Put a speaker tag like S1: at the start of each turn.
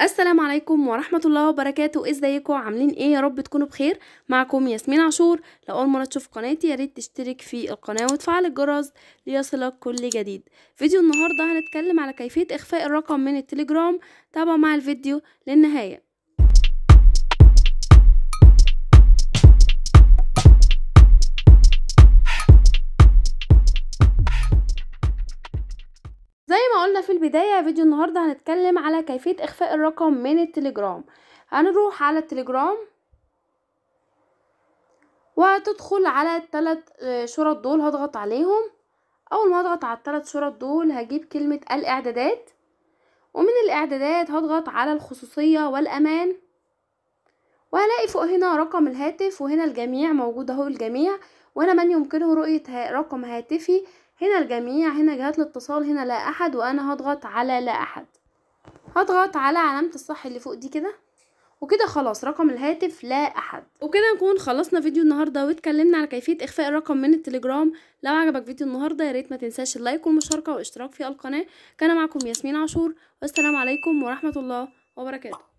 S1: السلام عليكم ورحمة الله وبركاته ازيكم عاملين ايه يا رب تكونوا بخير معكم ياسمين عاشور لو اول مرة تشوف قناتي يا ريت تشترك في القناة وتفعل الجرس ليصلك كل جديد فيديو النهاردة هنتكلم على كيفية اخفاء الرقم من التليجرام تابع مع الفيديو للنهاية زي ما قلنا في البداية فيديو النهاردة هنتكلم على كيفية إخفاء الرقم من التليجرام هنروح على التليجرام وهتدخل على التلات آه، شرط دول هضغط عليهم أول ما هضغط على التلات شرط دول هجيب كلمة الإعدادات ومن الإعدادات هضغط على الخصوصية والأمان وهلاقي فوق هنا رقم الهاتف وهنا الجميع موجود اهو الجميع وانا من يمكنه رؤية رقم هاتفي هنا الجميع هنا جهات الاتصال هنا لا احد وانا هضغط على لا احد هضغط على علامة الصح اللي فوق دي كده وكده خلاص رقم الهاتف لا احد وكده نكون خلصنا فيديو النهارده واتكلمنا على كيفيه اخفاء الرقم من التليجرام لو عجبك فيديو النهارده يا ريت ما تنساش اللايك والمشاركه والاشتراك في القناه كان معكم ياسمين عاشور والسلام عليكم ورحمه الله وبركاته